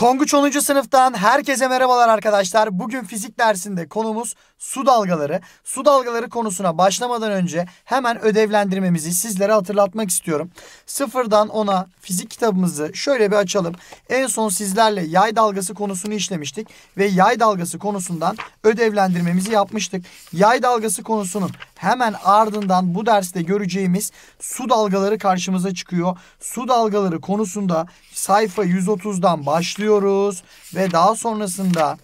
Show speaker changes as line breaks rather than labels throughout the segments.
Tonguç 10. sınıftan herkese merhabalar arkadaşlar. Bugün fizik dersinde konumuz su dalgaları. Su dalgaları konusuna başlamadan önce hemen ödevlendirmemizi sizlere hatırlatmak istiyorum. Sıfırdan 10'a fizik kitabımızı şöyle bir açalım. En son sizlerle yay dalgası konusunu işlemiştik ve yay dalgası konusundan ödevlendirmemizi yapmıştık. Yay dalgası konusunun hemen ardından bu derste göreceğimiz su dalgaları karşımıza çıkıyor. Su dalgaları konusunda sayfa 130'dan başlıyor alıyoruz ve daha sonrasında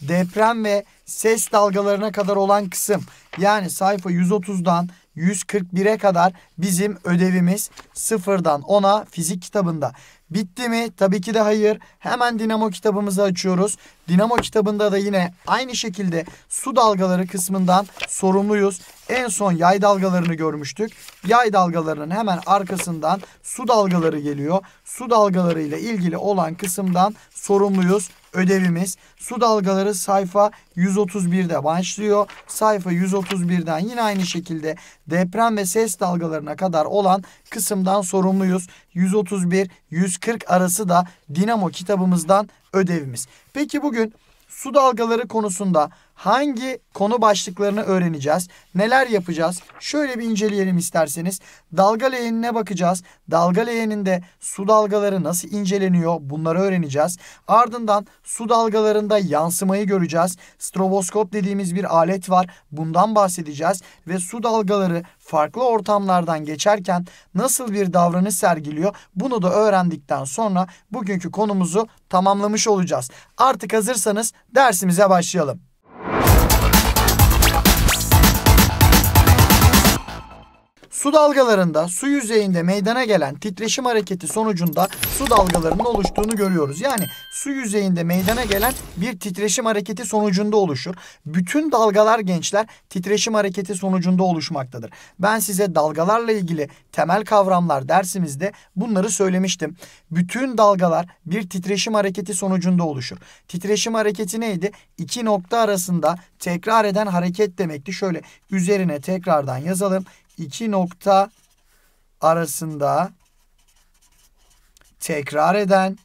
deprem ve ses dalgalarına kadar olan kısım yani sayfa 130'dan 141'e kadar bizim ödevimiz sıfırdan ona fizik kitabında. Bitti mi? Tabii ki de hayır. Hemen dinamo kitabımızı açıyoruz. Dinamo kitabında da yine aynı şekilde su dalgaları kısmından sorumluyuz. En son yay dalgalarını görmüştük. Yay dalgalarının hemen arkasından su dalgaları geliyor. Su dalgalarıyla ilgili olan kısımdan sorumluyuz ödevimiz. Su dalgaları sayfa 131'de başlıyor. Sayfa 131'den yine aynı şekilde deprem ve ses dalgalarına kadar olan kısımdan sorumluyuz. 131-140 arası da Dinamo kitabımızdan ödevimiz. Peki bugün su dalgaları konusunda hangi konu başlıklarını öğreneceğiz? Neler yapacağız? Şöyle bir inceleyelim isterseniz. Dalga leğenine bakacağız. Dalga leğeninde su dalgaları nasıl inceleniyor? Bunları öğreneceğiz. Ardından su dalgalarında yansımayı göreceğiz. Stroboskop dediğimiz bir alet var. Bundan bahsedeceğiz ve su dalgaları farklı ortamlardan geçerken nasıl bir davranış sergiliyor? Bunu da öğrendikten sonra bugünkü konumuzu tamamlamış olacağız. Artık hazırsanız dersimize başlayalım. Su dalgalarında su yüzeyinde meydana gelen titreşim hareketi sonucunda su dalgalarının oluştuğunu görüyoruz. Yani su yüzeyinde meydana gelen bir titreşim hareketi sonucunda oluşur. Bütün dalgalar gençler titreşim hareketi sonucunda oluşmaktadır. Ben size dalgalarla ilgili temel kavramlar dersimizde bunları söylemiştim. Bütün dalgalar bir titreşim hareketi sonucunda oluşur. Titreşim hareketi neydi? İki nokta arasında tekrar eden hareket demekti. Şöyle üzerine tekrardan yazalım iki nokta arasında tekrar eden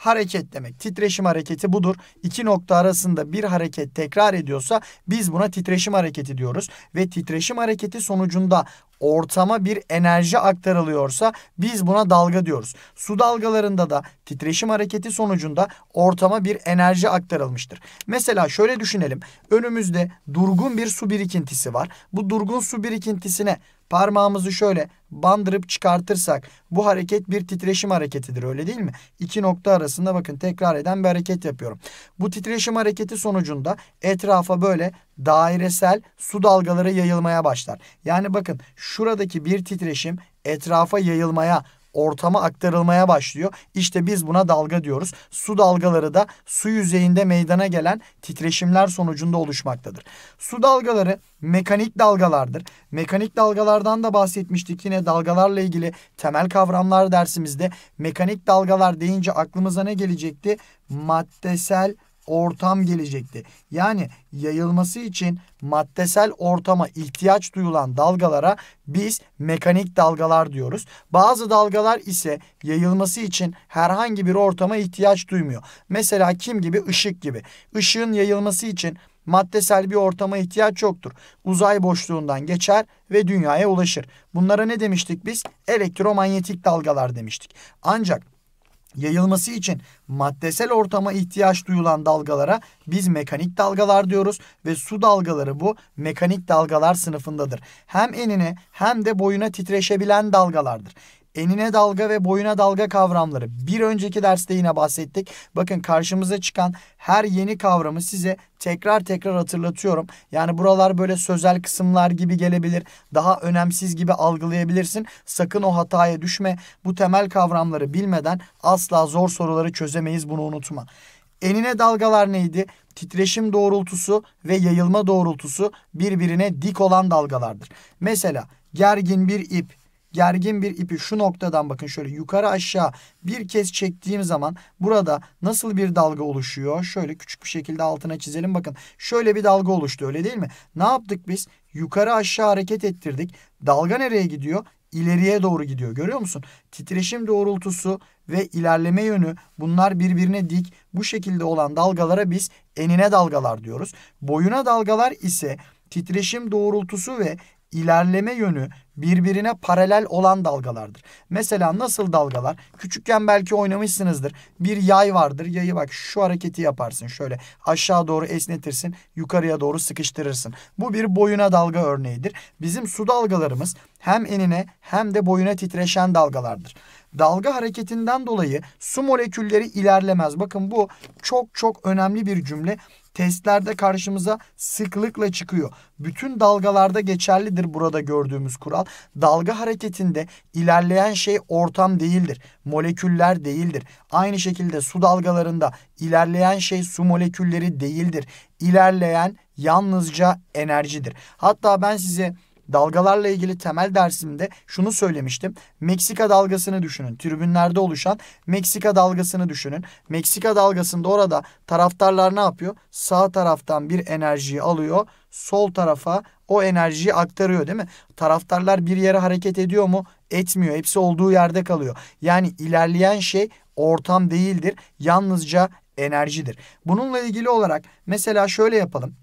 hareket demek. Titreşim hareketi budur. İki nokta arasında bir hareket tekrar ediyorsa biz buna titreşim hareketi diyoruz. Ve titreşim hareketi sonucunda ortama bir enerji aktarılıyorsa biz buna dalga diyoruz. Su dalgalarında da titreşim hareketi sonucunda ortama bir enerji aktarılmıştır. Mesela şöyle düşünelim. Önümüzde durgun bir su birikintisi var. Bu durgun su birikintisine Parmağımızı şöyle bandırıp çıkartırsak bu hareket bir titreşim hareketidir öyle değil mi? İki nokta arasında bakın tekrar eden bir hareket yapıyorum. Bu titreşim hareketi sonucunda etrafa böyle dairesel su dalgaları yayılmaya başlar. Yani bakın şuradaki bir titreşim etrafa yayılmaya ortama aktarılmaya başlıyor. İşte biz buna dalga diyoruz. Su dalgaları da su yüzeyinde meydana gelen titreşimler sonucunda oluşmaktadır. Su dalgaları mekanik dalgalardır. Mekanik dalgalardan da bahsetmiştik yine dalgalarla ilgili temel kavramlar dersimizde. Mekanik dalgalar deyince aklımıza ne gelecekti? Maddesel dalgalar ortam gelecekti. Yani yayılması için maddesel ortama ihtiyaç duyulan dalgalara biz mekanik dalgalar diyoruz. Bazı dalgalar ise yayılması için herhangi bir ortama ihtiyaç duymuyor. Mesela kim gibi? Işık gibi. Işığın yayılması için maddesel bir ortama ihtiyaç yoktur. Uzay boşluğundan geçer ve dünyaya ulaşır. Bunlara ne demiştik biz? Elektromanyetik dalgalar demiştik. Ancak Yayılması için maddesel ortama ihtiyaç duyulan dalgalara biz mekanik dalgalar diyoruz ve su dalgaları bu mekanik dalgalar sınıfındadır. Hem enine hem de boyuna titreşebilen dalgalardır enine dalga ve boyuna dalga kavramları bir önceki derste yine bahsettik. Bakın karşımıza çıkan her yeni kavramı size tekrar tekrar hatırlatıyorum. Yani buralar böyle sözel kısımlar gibi gelebilir. Daha önemsiz gibi algılayabilirsin. Sakın o hataya düşme. Bu temel kavramları bilmeden asla zor soruları çözemeyiz bunu unutma. Enine dalgalar neydi? Titreşim doğrultusu ve yayılma doğrultusu birbirine dik olan dalgalardır. Mesela gergin bir ip gergin bir ipi şu noktadan bakın şöyle yukarı aşağı bir kez çektiğim zaman burada nasıl bir dalga oluşuyor? Şöyle küçük bir şekilde altına çizelim bakın. Şöyle bir dalga oluştu öyle değil mi? Ne yaptık biz? Yukarı aşağı hareket ettirdik. Dalga nereye gidiyor? İleriye doğru gidiyor. Görüyor musun? Titreşim doğrultusu ve ilerleme yönü bunlar birbirine dik. Bu şekilde olan dalgalara biz enine dalgalar diyoruz. Boyuna dalgalar ise titreşim doğrultusu ve ilerleme yönü birbirine paralel olan dalgalardır. Mesela nasıl dalgalar? Küçükken belki oynamışsınızdır. Bir yay vardır. Yayı bak şu hareketi yaparsın. Şöyle aşağı doğru esnetirsin. Yukarıya doğru sıkıştırırsın. Bu bir boyuna dalga örneğidir. Bizim su dalgalarımız hem enine hem de boyuna titreşen dalgalardır dalga hareketinden dolayı su molekülleri ilerlemez. Bakın bu çok çok önemli bir cümle. Testlerde karşımıza sıklıkla çıkıyor. Bütün dalgalarda geçerlidir burada gördüğümüz kural. Dalga hareketinde ilerleyen şey ortam değildir. Moleküller değildir. Aynı şekilde su dalgalarında ilerleyen şey su molekülleri değildir. İlerleyen yalnızca enerjidir. Hatta ben size Dalgalarla ilgili temel dersimde şunu söylemiştim. Meksika dalgasını düşünün. Tribünlerde oluşan Meksika dalgasını düşünün. Meksika dalgasında orada taraftarlar ne yapıyor? Sağ taraftan bir enerjiyi alıyor. Sol tarafa o enerjiyi aktarıyor değil mi? Taraftarlar bir yere hareket ediyor mu? Etmiyor. Hepsi olduğu yerde kalıyor. Yani ilerleyen şey ortam değildir. Yalnızca enerjidir. Bununla ilgili olarak mesela şöyle yapalım.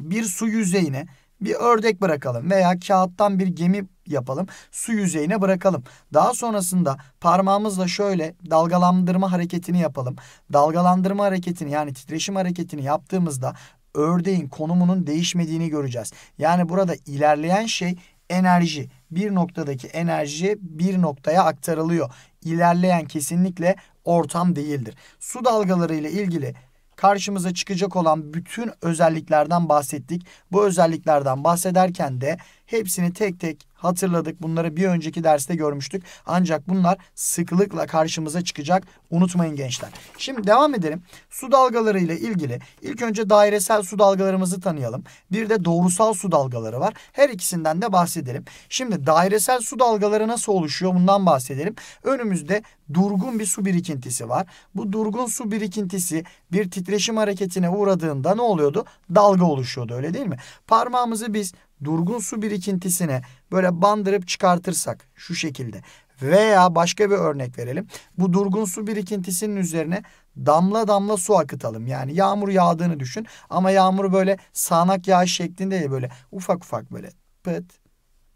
Bir su yüzeyine bir ördek bırakalım veya kağıttan bir gemi yapalım. Su yüzeyine bırakalım. Daha sonrasında parmağımızla şöyle dalgalandırma hareketini yapalım. Dalgalandırma hareketini yani titreşim hareketini yaptığımızda ördeğin konumunun değişmediğini göreceğiz. Yani burada ilerleyen şey enerji. Bir noktadaki enerji bir noktaya aktarılıyor. İlerleyen kesinlikle ortam değildir. Su dalgaları ile ilgili karşımıza çıkacak olan bütün özelliklerden bahsettik. Bu özelliklerden bahsederken de Hepsini tek tek hatırladık. Bunları bir önceki derste görmüştük. Ancak bunlar sıklıkla karşımıza çıkacak. Unutmayın gençler. Şimdi devam edelim. Su dalgaları ile ilgili ilk önce dairesel su dalgalarımızı tanıyalım. Bir de doğrusal su dalgaları var. Her ikisinden de bahsedelim. Şimdi dairesel su dalgaları nasıl oluşuyor bundan bahsedelim. Önümüzde durgun bir su birikintisi var. Bu durgun su birikintisi bir titreşim hareketine uğradığında ne oluyordu? Dalga oluşuyordu öyle değil mi? Parmağımızı biz durgun su birikintisine böyle bandırıp çıkartırsak şu şekilde veya başka bir örnek verelim. Bu durgun su birikintisinin üzerine damla damla su akıtalım. Yani yağmur yağdığını düşün ama yağmur böyle sağanak yağış şeklinde değil böyle ufak ufak böyle pıt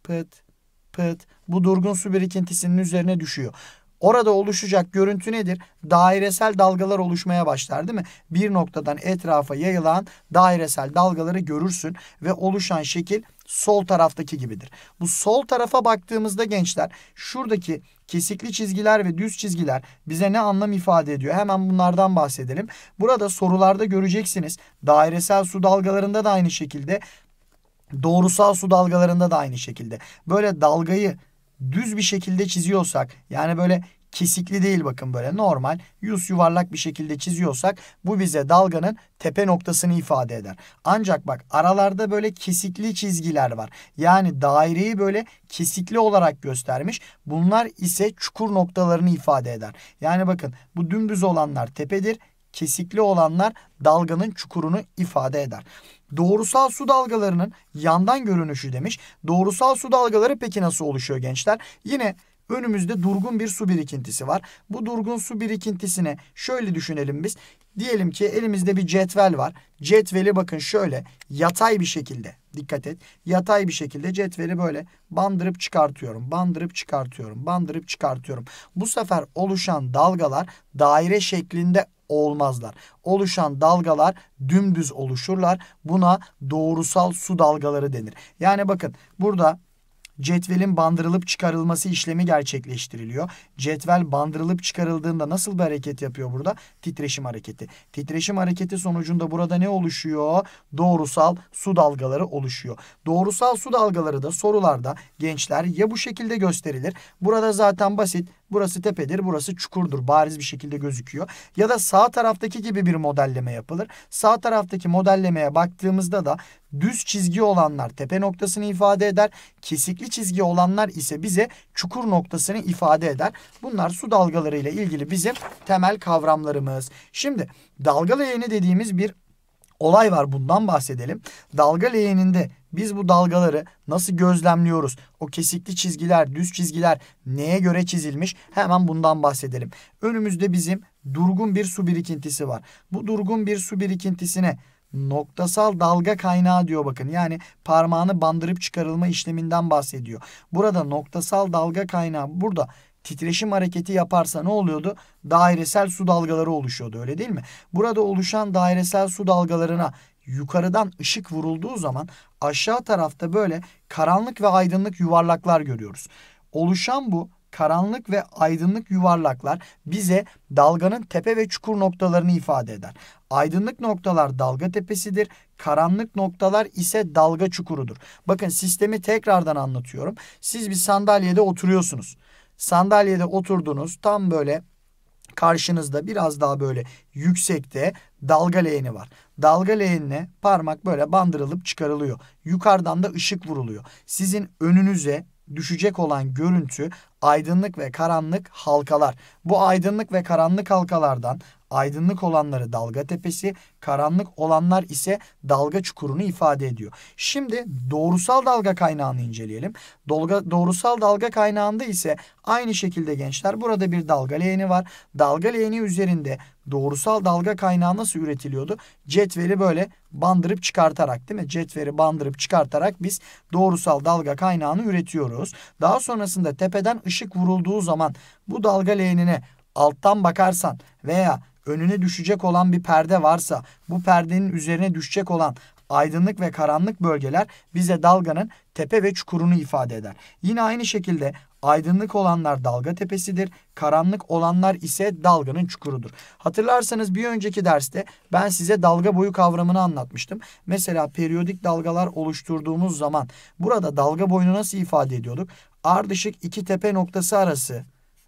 pıt pıt bu durgun su birikintisinin üzerine düşüyor. Orada oluşacak görüntü nedir? Dairesel dalgalar oluşmaya başlar değil mi? Bir noktadan etrafa yayılan dairesel dalgaları görürsün ve oluşan şekil sol taraftaki gibidir. Bu sol tarafa baktığımızda gençler şuradaki kesikli çizgiler ve düz çizgiler bize ne anlam ifade ediyor? Hemen bunlardan bahsedelim. Burada sorularda göreceksiniz. Dairesel su dalgalarında da aynı şekilde Doğrusal su dalgalarında da aynı şekilde. Böyle dalgayı düz bir şekilde çiziyorsak yani böyle kesikli değil bakın böyle normal yüz yuvarlak bir şekilde çiziyorsak bu bize dalganın tepe noktasını ifade eder. Ancak bak aralarda böyle kesikli çizgiler var. Yani daireyi böyle kesikli olarak göstermiş. Bunlar ise çukur noktalarını ifade eder. Yani bakın bu dümdüz olanlar tepedir kesikli olanlar dalganın çukurunu ifade eder. Doğrusal su dalgalarının yandan görünüşü demiş. Doğrusal su dalgaları peki nasıl oluşuyor gençler? Yine önümüzde durgun bir su birikintisi var. Bu durgun su birikintisine şöyle düşünelim biz. Diyelim ki elimizde bir cetvel var. Cetveli bakın şöyle yatay bir şekilde dikkat et. Yatay bir şekilde cetveli böyle bandırıp çıkartıyorum. Bandırıp çıkartıyorum. Bandırıp çıkartıyorum. Bu sefer oluşan dalgalar daire şeklinde olmazlar. Oluşan dalgalar dümdüz oluşurlar. Buna doğrusal su dalgaları denir. Yani bakın burada cetvelin bandırılıp çıkarılması işlemi gerçekleştiriliyor. Cetvel bandırılıp çıkarıldığında nasıl bir hareket yapıyor burada? Titreşim hareketi. Titreşim hareketi sonucunda burada ne oluşuyor? Doğrusal su dalgaları oluşuyor. Doğrusal su dalgaları da sorularda gençler ya bu şekilde gösterilir. Burada zaten basit Burası tepedir, burası çukurdur. Bariz bir şekilde gözüküyor. Ya da sağ taraftaki gibi bir modelleme yapılır. Sağ taraftaki modellemeye baktığımızda da düz çizgi olanlar tepe noktasını ifade eder. Kesikli çizgi olanlar ise bize çukur noktasını ifade eder. Bunlar su dalgalarıyla ilgili bizim temel kavramlarımız. Şimdi dalga leğeni dediğimiz bir olay var bundan bahsedelim. Dalga leğeninde biz bu dalgaları nasıl gözlemliyoruz? O kesikli çizgiler, düz çizgiler neye göre çizilmiş? Hemen bundan bahsedelim. Önümüzde bizim durgun bir su birikintisi var. Bu durgun bir su birikintisine noktasal dalga kaynağı diyor bakın. Yani parmağını bandırıp çıkarılma işleminden bahsediyor. Burada noktasal dalga kaynağı burada titreşim hareketi yaparsa ne oluyordu? Dairesel su dalgaları oluşuyordu öyle değil mi? Burada oluşan dairesel su dalgalarına yukarıdan ışık vurulduğu zaman aşağı tarafta böyle karanlık ve aydınlık yuvarlaklar görüyoruz. Oluşan bu karanlık ve aydınlık yuvarlaklar bize dalganın tepe ve çukur noktalarını ifade eder. Aydınlık noktalar dalga tepesidir, karanlık noktalar ise dalga çukurudur. Bakın sistemi tekrardan anlatıyorum. Siz bir sandalyede oturuyorsunuz. Sandalyede oturdunuz tam böyle karşınızda biraz daha böyle yüksekte dalga leğeni var. Dalga leğenine parmak böyle bandırılıp çıkarılıyor. Yukarıdan da ışık vuruluyor. Sizin önünüze düşecek olan görüntü aydınlık ve karanlık halkalar. Bu aydınlık ve karanlık halkalardan aydınlık olanları dalga tepesi, karanlık olanlar ise dalga çukurunu ifade ediyor. Şimdi doğrusal dalga kaynağını inceleyelim. Dolga, doğrusal dalga kaynağında ise aynı şekilde gençler burada bir dalga leğeni var. Dalga leğeni üzerinde doğrusal dalga kaynağı nasıl üretiliyordu? Cetveli böyle bandırıp çıkartarak değil mi? Cetveli bandırıp çıkartarak biz doğrusal dalga kaynağını üretiyoruz. Daha sonrasında tepeden ışık vurulduğu zaman bu dalga leğenine alttan bakarsan veya önüne düşecek olan bir perde varsa bu perdenin üzerine düşecek olan aydınlık ve karanlık bölgeler bize dalganın tepe ve çukurunu ifade eder. Yine aynı şekilde Aydınlık olanlar dalga tepesidir, karanlık olanlar ise dalganın çukurudur. Hatırlarsanız bir önceki derste ben size dalga boyu kavramını anlatmıştım. Mesela periyodik dalgalar oluşturduğumuz zaman burada dalga boyunu nasıl ifade ediyorduk? Ardışık iki tepe noktası arası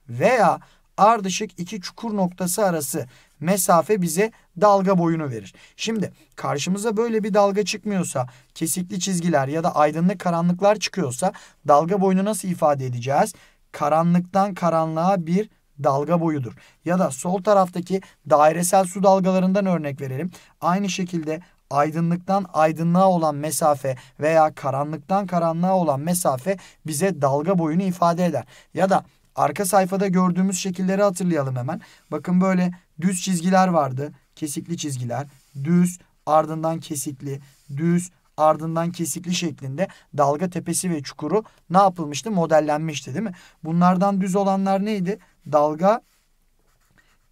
veya ardışık iki çukur noktası arası mesafe bize dalga boyunu verir. Şimdi karşımıza böyle bir dalga çıkmıyorsa, kesikli çizgiler ya da aydınlık karanlıklar çıkıyorsa dalga boyunu nasıl ifade edeceğiz? Karanlıktan karanlığa bir dalga boyudur. Ya da sol taraftaki dairesel su dalgalarından örnek verelim. Aynı şekilde aydınlıktan aydınlığa olan mesafe veya karanlıktan karanlığa olan mesafe bize dalga boyunu ifade eder. Ya da arka sayfada gördüğümüz şekilleri hatırlayalım hemen. Bakın böyle düz çizgiler vardı kesikli çizgiler, düz, ardından kesikli, düz, ardından kesikli şeklinde dalga tepesi ve çukuru ne yapılmıştı? Modellenmişti değil mi? Bunlardan düz olanlar neydi? Dalga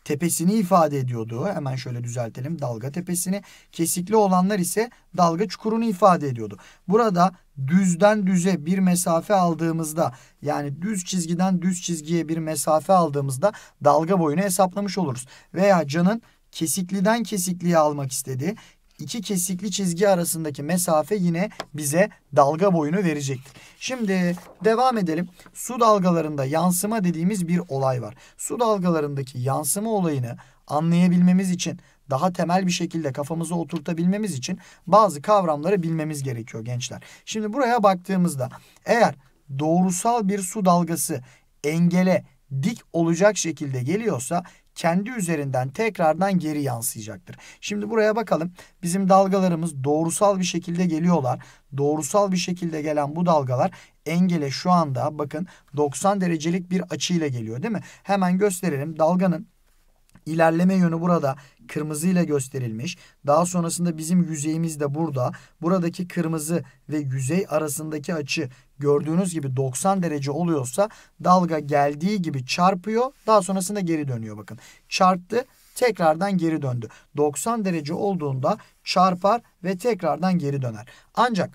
tepesini ifade ediyordu. Hemen şöyle düzeltelim. Dalga tepesini. Kesikli olanlar ise dalga çukurunu ifade ediyordu. Burada düzden düze bir mesafe aldığımızda yani düz çizgiden düz çizgiye bir mesafe aldığımızda dalga boyunu hesaplamış oluruz. Veya canın kesikliden kesikliğe almak istedi. İki kesikli çizgi arasındaki mesafe yine bize dalga boyunu verecektir. Şimdi devam edelim. Su dalgalarında yansıma dediğimiz bir olay var. Su dalgalarındaki yansıma olayını anlayabilmemiz için daha temel bir şekilde kafamızı oturtabilmemiz için bazı kavramları bilmemiz gerekiyor gençler. Şimdi buraya baktığımızda eğer doğrusal bir su dalgası engele dik olacak şekilde geliyorsa kendi üzerinden tekrardan geri yansıyacaktır. Şimdi buraya bakalım. Bizim dalgalarımız doğrusal bir şekilde geliyorlar. Doğrusal bir şekilde gelen bu dalgalar engele şu anda bakın 90 derecelik bir açıyla geliyor değil mi? Hemen gösterelim. Dalganın ilerleme yönü burada kırmızıyla gösterilmiş. Daha sonrasında bizim yüzeyimiz de burada. Buradaki kırmızı ve yüzey arasındaki açı gördüğünüz gibi 90 derece oluyorsa dalga geldiği gibi çarpıyor. Daha sonrasında geri dönüyor bakın. Çarptı tekrardan geri döndü. 90 derece olduğunda çarpar ve tekrardan geri döner. Ancak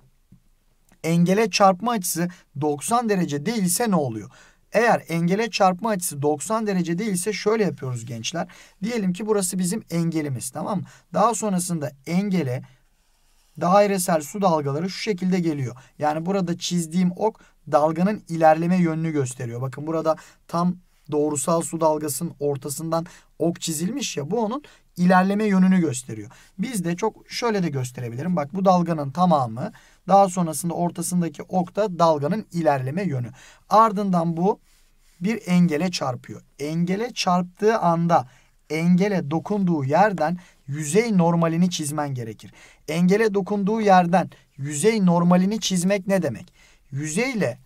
engele çarpma açısı 90 derece değilse ne oluyor? Eğer engele çarpma açısı 90 derece değilse şöyle yapıyoruz gençler. Diyelim ki burası bizim engelimiz tamam mı? Daha sonrasında engele dairesel su dalgaları şu şekilde geliyor. Yani burada çizdiğim ok dalganın ilerleme yönünü gösteriyor. Bakın burada tam doğrusal su dalgasının ortasından ok çizilmiş ya bu onun ilerleme yönünü gösteriyor. Biz de çok şöyle de gösterebilirim. Bak bu dalganın tamamı daha sonrasında ortasındaki ok da dalganın ilerleme yönü. Ardından bu bir engele çarpıyor. Engele çarptığı anda engele dokunduğu yerden yüzey normalini çizmen gerekir. Engele dokunduğu yerden yüzey normalini çizmek ne demek? Yüzeyle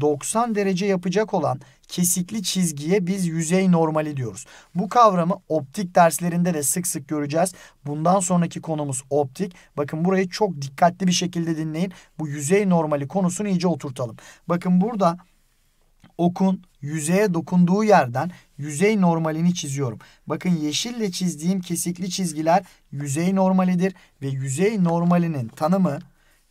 90 derece yapacak olan kesikli çizgiye biz yüzey normali diyoruz. Bu kavramı optik derslerinde de sık sık göreceğiz. Bundan sonraki konumuz optik. Bakın burayı çok dikkatli bir şekilde dinleyin. Bu yüzey normali konusunu iyice oturtalım. Bakın burada okun yüzeye dokunduğu yerden yüzey normalini çiziyorum. Bakın yeşille çizdiğim kesikli çizgiler yüzey normalidir ve yüzey normalinin tanımı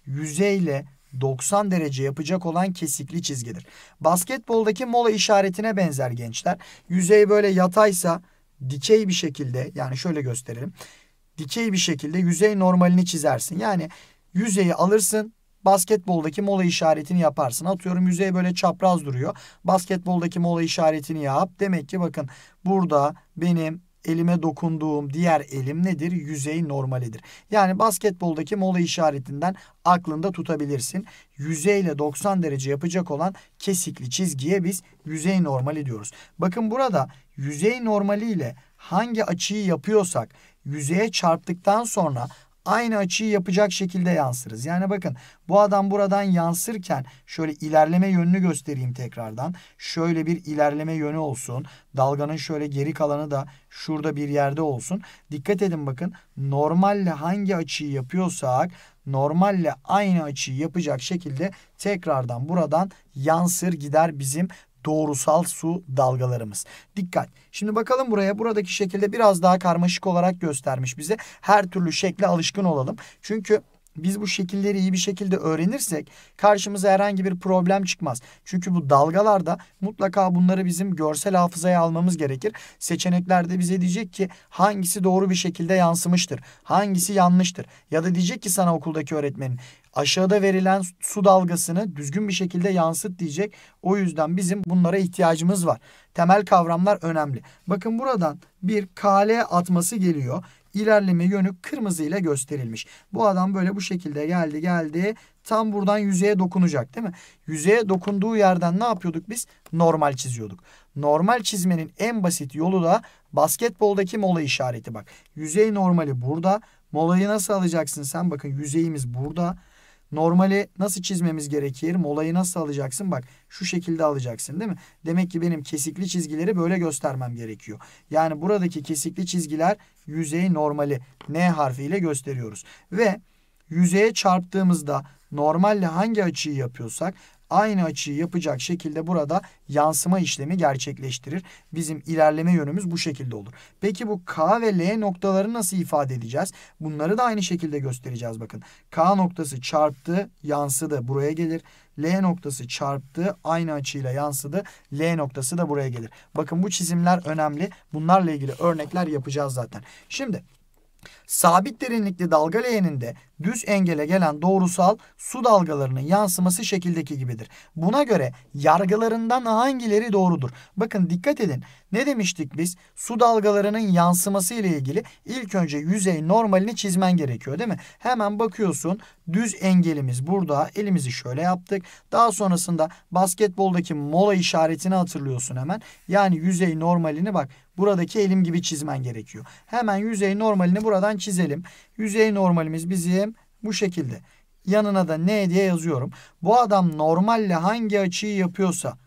yüzeyle 90 derece yapacak olan kesikli çizgidir. Basketboldaki mola işaretine benzer gençler. Yüzey böyle yataysa dikey bir şekilde yani şöyle gösterelim. Dikey bir şekilde yüzey normalini çizersin. Yani yüzeyi alırsın basketboldaki mola işaretini yaparsın. Atıyorum yüzey böyle çapraz duruyor. Basketboldaki mola işaretini yap. Demek ki bakın burada benim elime dokunduğum diğer elim nedir? Yüzey normalidir. Yani basketboldaki mola işaretinden aklında tutabilirsin. Yüzeyle 90 derece yapacak olan kesikli çizgiye biz yüzey normali diyoruz. Bakın burada yüzey normaliyle hangi açıyı yapıyorsak yüzeye çarptıktan sonra aynı açıyı yapacak şekilde yansırız. Yani bakın bu adam buradan yansırken şöyle ilerleme yönünü göstereyim tekrardan. Şöyle bir ilerleme yönü olsun. Dalganın şöyle geri kalanı da şurada bir yerde olsun. Dikkat edin bakın normalle hangi açıyı yapıyorsak normalle aynı açıyı yapacak şekilde tekrardan buradan yansır gider bizim doğrusal su dalgalarımız. Dikkat. Şimdi bakalım buraya. Buradaki şekilde biraz daha karmaşık olarak göstermiş bize. Her türlü şekle alışkın olalım. Çünkü biz bu şekilleri iyi bir şekilde öğrenirsek karşımıza herhangi bir problem çıkmaz. Çünkü bu dalgalarda mutlaka bunları bizim görsel hafızaya almamız gerekir. Seçeneklerde bize diyecek ki hangisi doğru bir şekilde yansımıştır, hangisi yanlıştır. Ya da diyecek ki sana okuldaki öğretmenin aşağıda verilen su dalgasını düzgün bir şekilde yansıt diyecek. O yüzden bizim bunlara ihtiyacımız var. Temel kavramlar önemli. Bakın buradan bir kale atması geliyor. İlerleme yönü kırmızı ile gösterilmiş. Bu adam böyle bu şekilde geldi geldi. Tam buradan yüzeye dokunacak değil mi? Yüzeye dokunduğu yerden ne yapıyorduk biz? Normal çiziyorduk. Normal çizmenin en basit yolu da basketboldaki mola işareti bak. Yüzey normali burada. Molayı nasıl alacaksın sen? Bakın yüzeyimiz burada. Normali nasıl çizmemiz gerekir? Molayı nasıl alacaksın? Bak şu şekilde alacaksın değil mi? Demek ki benim kesikli çizgileri böyle göstermem gerekiyor. Yani buradaki kesikli çizgiler yüzey normali N harfiyle gösteriyoruz. Ve yüzeye çarptığımızda normalle hangi açıyı yapıyorsak aynı açıyı yapacak şekilde burada yansıma işlemi gerçekleştirir. Bizim ilerleme yönümüz bu şekilde olur. Peki bu K ve L noktaları nasıl ifade edeceğiz? Bunları da aynı şekilde göstereceğiz bakın. K noktası çarptı, yansıdı buraya gelir. L noktası çarptı, aynı açıyla yansıdı. L noktası da buraya gelir. Bakın bu çizimler önemli. Bunlarla ilgili örnekler yapacağız zaten. Şimdi Sabit derinlikli dalga leğeninde düz engele gelen doğrusal su dalgalarının yansıması şekildeki gibidir. Buna göre yargılarından hangileri doğrudur? Bakın dikkat edin. Ne demiştik biz? Su dalgalarının yansıması ile ilgili ilk önce yüzey normalini çizmen gerekiyor değil mi? Hemen bakıyorsun düz engelimiz burada. Elimizi şöyle yaptık. Daha sonrasında basketboldaki mola işaretini hatırlıyorsun hemen. Yani yüzey normalini bak buradaki elim gibi çizmen gerekiyor. Hemen yüzey normalini buradan çizelim. Yüzey normalimiz bizim bu şekilde. Yanına da n diye yazıyorum. Bu adam normalle hangi açıyı yapıyorsa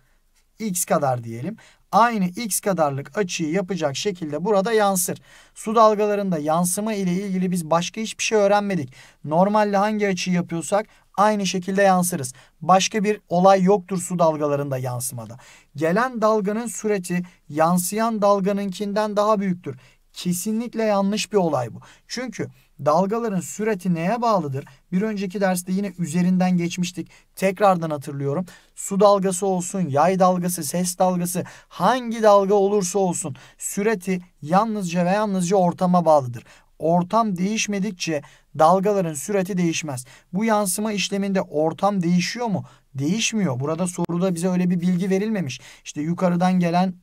x kadar diyelim aynı x kadarlık açıyı yapacak şekilde burada yansır. Su dalgalarında yansıma ile ilgili biz başka hiçbir şey öğrenmedik. Normalde hangi açıyı yapıyorsak aynı şekilde yansırız. Başka bir olay yoktur su dalgalarında yansımada. Gelen dalganın süreti yansıyan dalganınkinden daha büyüktür. Kesinlikle yanlış bir olay bu. Çünkü Dalgaların süreti neye bağlıdır? Bir önceki derste yine üzerinden geçmiştik. Tekrardan hatırlıyorum. Su dalgası olsun, yay dalgası, ses dalgası hangi dalga olursa olsun süreti yalnızca ve yalnızca ortama bağlıdır. Ortam değişmedikçe dalgaların süreti değişmez. Bu yansıma işleminde ortam değişiyor mu? Değişmiyor. Burada soruda bize öyle bir bilgi verilmemiş. İşte yukarıdan gelen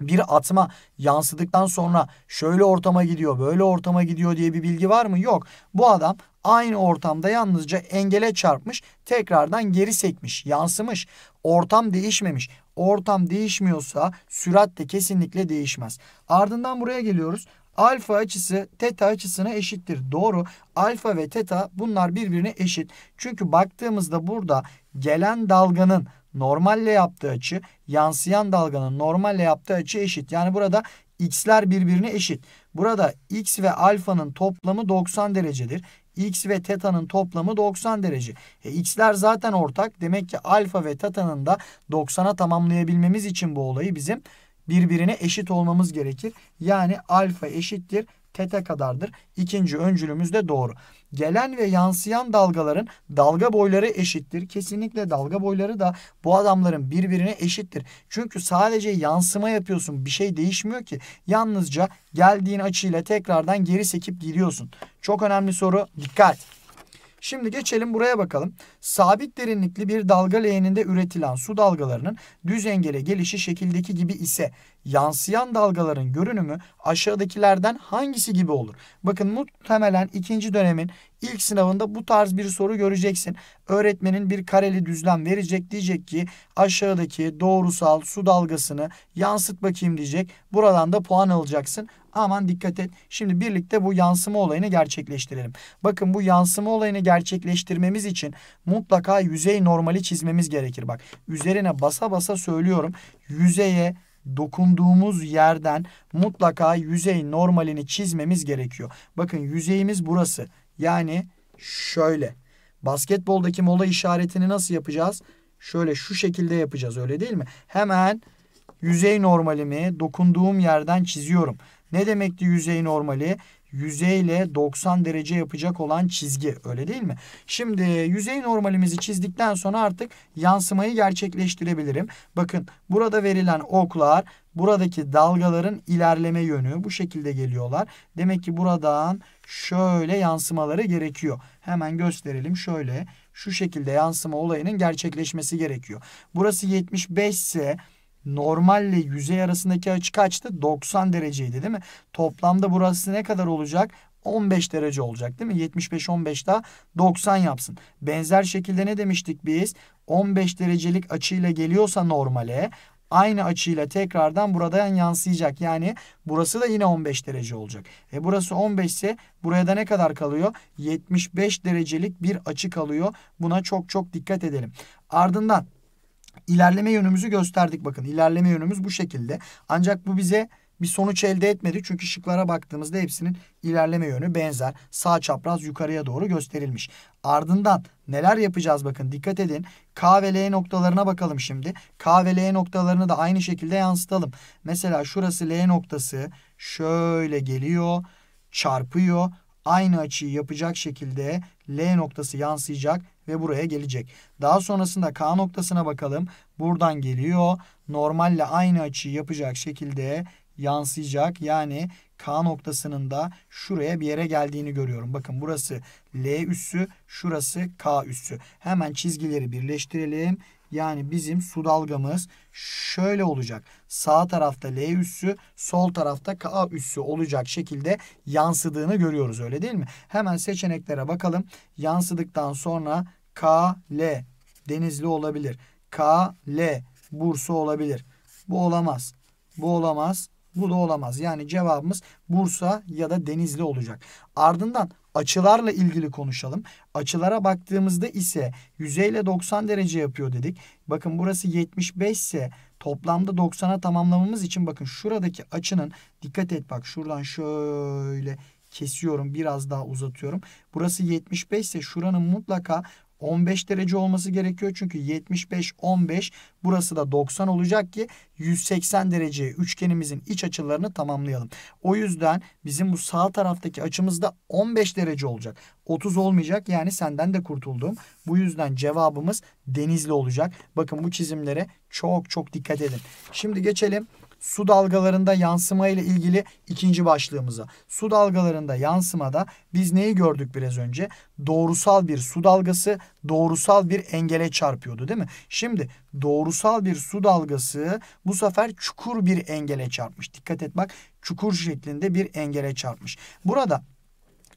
bir atma yansıdıktan sonra şöyle ortama gidiyor, böyle ortama gidiyor diye bir bilgi var mı? Yok. Bu adam aynı ortamda yalnızca engele çarpmış, tekrardan geri sekmiş, yansımış. Ortam değişmemiş. Ortam değişmiyorsa sürat de kesinlikle değişmez. Ardından buraya geliyoruz. Alfa açısı teta açısına eşittir. Doğru. Alfa ve teta bunlar birbirine eşit. Çünkü baktığımızda burada gelen dalganın normalle yaptığı açı yansıyan dalganın normalle yaptığı açı eşit. Yani burada x'ler birbirine eşit. Burada x ve alfanın toplamı 90 derecedir. X ve teta'nın toplamı 90 derece. E, X'ler zaten ortak. Demek ki alfa ve teta'nın da 90'a tamamlayabilmemiz için bu olayı bizim birbirine eşit olmamız gerekir. Yani alfa eşittir tete kadardır. İkinci öncülümüz de doğru. Gelen ve yansıyan dalgaların dalga boyları eşittir. Kesinlikle dalga boyları da bu adamların birbirine eşittir. Çünkü sadece yansıma yapıyorsun. Bir şey değişmiyor ki. Yalnızca geldiğin açıyla tekrardan geri sekip gidiyorsun. Çok önemli soru. Dikkat. Şimdi geçelim buraya bakalım. Sabit derinlikli bir dalga leğeninde üretilen su dalgalarının düz engele gelişi şekildeki gibi ise yansıyan dalgaların görünümü aşağıdakilerden hangisi gibi olur? Bakın muhtemelen ikinci dönemin ilk sınavında bu tarz bir soru göreceksin. Öğretmenin bir kareli düzlem verecek. Diyecek ki aşağıdaki doğrusal su dalgasını yansıt bakayım diyecek. Buradan da puan alacaksın. Aman dikkat et. Şimdi birlikte bu yansıma olayını gerçekleştirelim. Bakın bu yansıma olayını gerçekleştirmemiz için mutlaka yüzey normali çizmemiz gerekir. Bak üzerine basa basa söylüyorum. Yüzeye dokunduğumuz yerden mutlaka yüzey normalini çizmemiz gerekiyor. Bakın yüzeyimiz burası. Yani şöyle. Basketboldaki mola işaretini nasıl yapacağız? Şöyle şu şekilde yapacağız öyle değil mi? Hemen yüzey normalimi dokunduğum yerden çiziyorum. Ne demekti yüzey normali? yüzeyle 90 derece yapacak olan çizgi öyle değil mi? Şimdi yüzey normalimizi çizdikten sonra artık yansımayı gerçekleştirebilirim. Bakın burada verilen oklar buradaki dalgaların ilerleme yönü bu şekilde geliyorlar. Demek ki buradan şöyle yansımaları gerekiyor. Hemen gösterelim şöyle şu şekilde yansıma olayının gerçekleşmesi gerekiyor. Burası 75 ise normalle yüzey arasındaki açı kaçtı? 90 dereceydi değil mi? Toplamda burası ne kadar olacak? 15 derece olacak değil mi? 75 15 daha 90 yapsın. Benzer şekilde ne demiştik biz? 15 derecelik açıyla geliyorsa normale aynı açıyla tekrardan buradan yansıyacak. Yani burası da yine 15 derece olacak. E burası 15 ise buraya da ne kadar kalıyor? 75 derecelik bir açı kalıyor. Buna çok çok dikkat edelim. Ardından İlerleme yönümüzü gösterdik bakın. İlerleme yönümüz bu şekilde. Ancak bu bize bir sonuç elde etmedi. Çünkü şıklara baktığımızda hepsinin ilerleme yönü benzer. Sağ çapraz yukarıya doğru gösterilmiş. Ardından neler yapacağız bakın dikkat edin. K ve L noktalarına bakalım şimdi. K ve L noktalarını da aynı şekilde yansıtalım. Mesela şurası L noktası şöyle geliyor, çarpıyor. Aynı açıyı yapacak şekilde L noktası yansıyacak ve buraya gelecek. Daha sonrasında K noktasına bakalım. Buradan geliyor. Normalle aynı açıyı yapacak şekilde yansıyacak. Yani K noktasının da şuraya bir yere geldiğini görüyorum. Bakın burası L üssü, şurası K üssü. Hemen çizgileri birleştirelim. Yani bizim su dalgamız şöyle olacak. Sağ tarafta L üssü, sol tarafta K üssü olacak şekilde yansıdığını görüyoruz öyle değil mi? Hemen seçeneklere bakalım. Yansıdıktan sonra K, L Denizli olabilir. K, L Bursa olabilir. Bu olamaz. Bu olamaz. Bu da olamaz. Yani cevabımız Bursa ya da Denizli olacak. Ardından Açılarla ilgili konuşalım. Açılara baktığımızda ise yüzeyle 90 derece yapıyor dedik. Bakın burası 75 ise toplamda 90'a tamamlamamız için bakın şuradaki açının dikkat et bak şuradan şöyle kesiyorum biraz daha uzatıyorum. Burası 75 ise şuranın mutlaka 15 derece olması gerekiyor. Çünkü 75 15 burası da 90 olacak ki 180 derece üçgenimizin iç açılarını tamamlayalım. O yüzden bizim bu sağ taraftaki açımız da 15 derece olacak. 30 olmayacak yani senden de kurtuldum. Bu yüzden cevabımız denizli olacak. Bakın bu çizimlere çok çok dikkat edin. Şimdi geçelim su dalgalarında yansıma ile ilgili ikinci başlığımıza. Su dalgalarında yansımada biz neyi gördük biraz önce? Doğrusal bir su dalgası doğrusal bir engele çarpıyordu değil mi? Şimdi doğrusal bir su dalgası bu sefer çukur bir engele çarpmış. Dikkat et bak çukur şeklinde bir engele çarpmış. Burada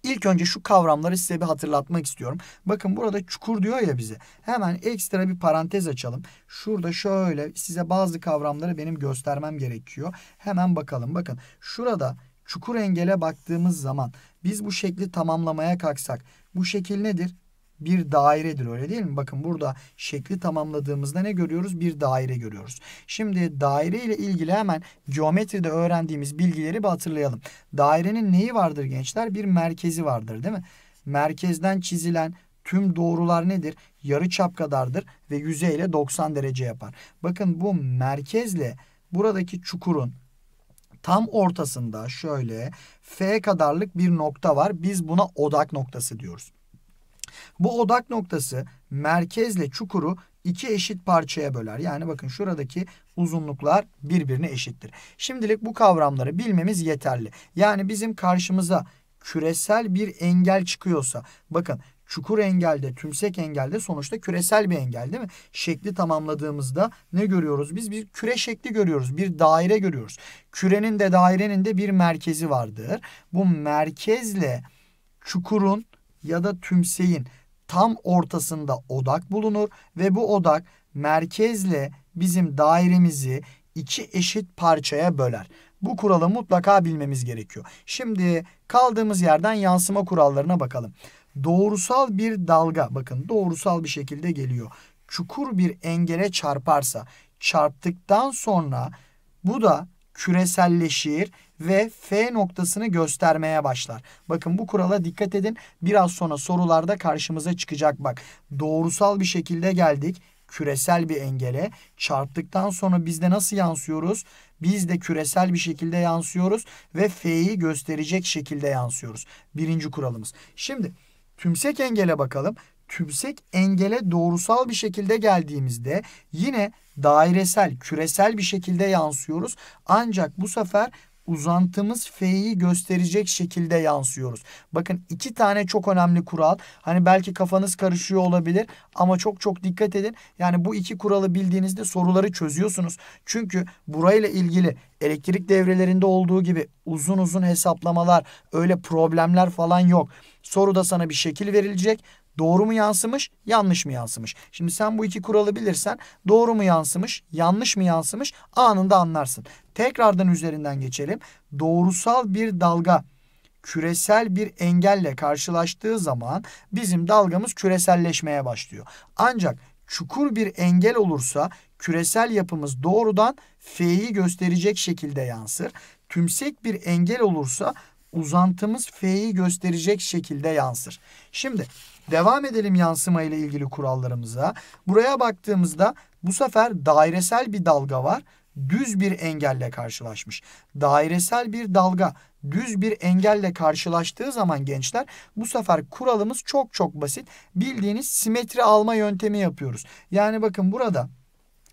İlk önce şu kavramları size bir hatırlatmak istiyorum. Bakın burada çukur diyor ya bize. Hemen ekstra bir parantez açalım. Şurada şöyle size bazı kavramları benim göstermem gerekiyor. Hemen bakalım. Bakın şurada çukur engele baktığımız zaman biz bu şekli tamamlamaya kalksak bu şekil nedir? bir dairedir öyle değil mi? Bakın burada şekli tamamladığımızda ne görüyoruz? Bir daire görüyoruz. Şimdi daire ile ilgili hemen geometride öğrendiğimiz bilgileri bir hatırlayalım. Dairenin neyi vardır gençler? Bir merkezi vardır değil mi? Merkezden çizilen tüm doğrular nedir? Yarı çap kadardır ve yüzeyle 90 derece yapar. Bakın bu merkezle buradaki çukurun tam ortasında şöyle F kadarlık bir nokta var. Biz buna odak noktası diyoruz. Bu odak noktası merkezle çukuru iki eşit parçaya böler. Yani bakın şuradaki uzunluklar birbirine eşittir. Şimdilik bu kavramları bilmemiz yeterli. Yani bizim karşımıza küresel bir engel çıkıyorsa bakın çukur engelde, tümsek engelde sonuçta küresel bir engel değil mi? Şekli tamamladığımızda ne görüyoruz? Biz bir küre şekli görüyoruz. Bir daire görüyoruz. Kürenin de dairenin de bir merkezi vardır. Bu merkezle çukurun ya da tümseyin tam ortasında odak bulunur ve bu odak merkezle bizim dairemizi iki eşit parçaya böler. Bu kuralı mutlaka bilmemiz gerekiyor. Şimdi kaldığımız yerden yansıma kurallarına bakalım. Doğrusal bir dalga bakın doğrusal bir şekilde geliyor. Çukur bir engele çarparsa çarptıktan sonra bu da küreselleşir ve F noktasını göstermeye başlar. Bakın bu kurala dikkat edin. Biraz sonra sorularda karşımıza çıkacak bak. Doğrusal bir şekilde geldik küresel bir engele çarptıktan sonra biz de nasıl yansıyoruz? Biz de küresel bir şekilde yansıyoruz ve F'yi gösterecek şekilde yansıyoruz. Birinci kuralımız. Şimdi tümsek engele bakalım. Tümsek engele doğrusal bir şekilde geldiğimizde yine dairesel, küresel bir şekilde yansıyoruz. Ancak bu sefer uzantımız F'yi gösterecek şekilde yansıyoruz. Bakın iki tane çok önemli kural. Hani belki kafanız karışıyor olabilir ama çok çok dikkat edin. Yani bu iki kuralı bildiğinizde soruları çözüyorsunuz. Çünkü burayla ilgili elektrik devrelerinde olduğu gibi uzun uzun hesaplamalar, öyle problemler falan yok. Soruda sana bir şekil verilecek. Doğru mu yansımış, yanlış mı yansımış? Şimdi sen bu iki kuralı bilirsen doğru mu yansımış, yanlış mı yansımış anında anlarsın. Tekrardan üzerinden geçelim. Doğrusal bir dalga küresel bir engelle karşılaştığı zaman bizim dalgamız küreselleşmeye başlıyor. Ancak çukur bir engel olursa küresel yapımız doğrudan F'yi gösterecek şekilde yansır. Tümsek bir engel olursa uzantımız F'yi gösterecek şekilde yansır. Şimdi Devam edelim yansıma ile ilgili kurallarımıza. Buraya baktığımızda bu sefer dairesel bir dalga var. Düz bir engelle karşılaşmış. Dairesel bir dalga düz bir engelle karşılaştığı zaman gençler bu sefer kuralımız çok çok basit. Bildiğiniz simetri alma yöntemi yapıyoruz. Yani bakın burada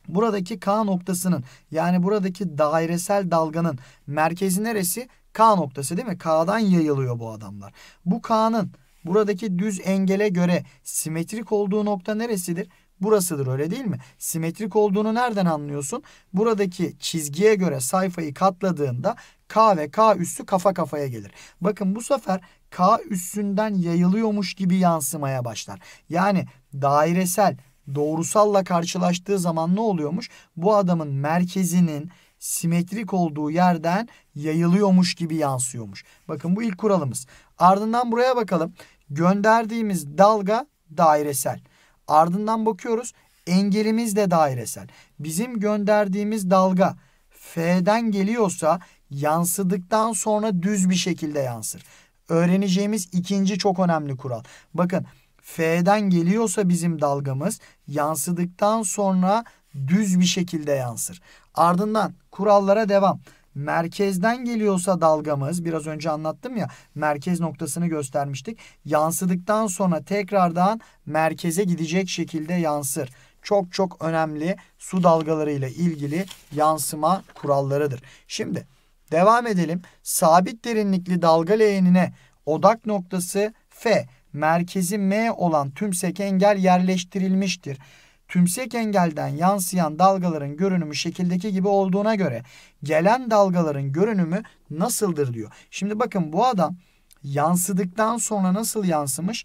buradaki K noktasının yani buradaki dairesel dalganın merkezi neresi? K noktası değil mi? K'dan yayılıyor bu adamlar. Bu K'nın buradaki düz engele göre simetrik olduğu nokta neresidir? Burasıdır öyle değil mi? Simetrik olduğunu nereden anlıyorsun? Buradaki çizgiye göre sayfayı katladığında K ve K üssü kafa kafaya gelir. Bakın bu sefer K üssünden yayılıyormuş gibi yansımaya başlar. Yani dairesel doğrusalla karşılaştığı zaman ne oluyormuş? Bu adamın merkezinin simetrik olduğu yerden yayılıyormuş gibi yansıyormuş. Bakın bu ilk kuralımız. Ardından buraya bakalım. Gönderdiğimiz dalga dairesel. Ardından bakıyoruz. Engelimiz de dairesel. Bizim gönderdiğimiz dalga F'den geliyorsa yansıdıktan sonra düz bir şekilde yansır. Öğreneceğimiz ikinci çok önemli kural. Bakın F'den geliyorsa bizim dalgamız yansıdıktan sonra düz bir şekilde yansır. Ardından kurallara devam. Merkezden geliyorsa dalgamız biraz önce anlattım ya merkez noktasını göstermiştik. Yansıdıktan sonra tekrardan merkeze gidecek şekilde yansır. Çok çok önemli su dalgalarıyla ilgili yansıma kurallarıdır. Şimdi devam edelim. Sabit derinlikli dalga leğenine odak noktası F merkezi M olan tümsek engel yerleştirilmiştir tümsek engelden yansıyan dalgaların görünümü şekildeki gibi olduğuna göre gelen dalgaların görünümü nasıldır diyor. Şimdi bakın bu adam yansıdıktan sonra nasıl yansımış?